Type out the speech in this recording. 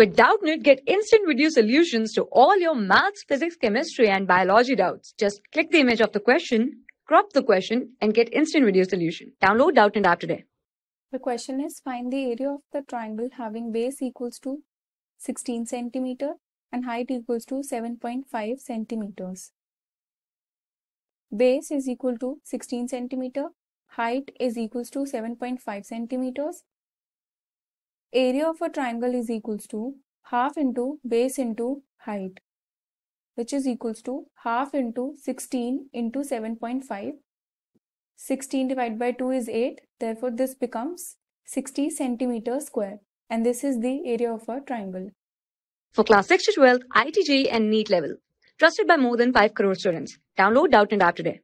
With Doubtnit, get instant video solutions to all your maths, physics, chemistry, and biology doubts. Just click the image of the question, crop the question, and get instant video solution. Download Doubtnit app today. The question is find the area of the triangle having base equals to 16 centimeter and height equals to 7.5 centimeters. Base is equal to 16 centimeter, height is equals to 7.5 centimeters area of a triangle is equals to half into base into height which is equals to half into 16 into 7.5 16 divided by 2 is 8 therefore this becomes 60 centimeter square and this is the area of a triangle. For class 6 to 12, ITG and neat level. Trusted by more than 5 crore students. Download Doubt and App today.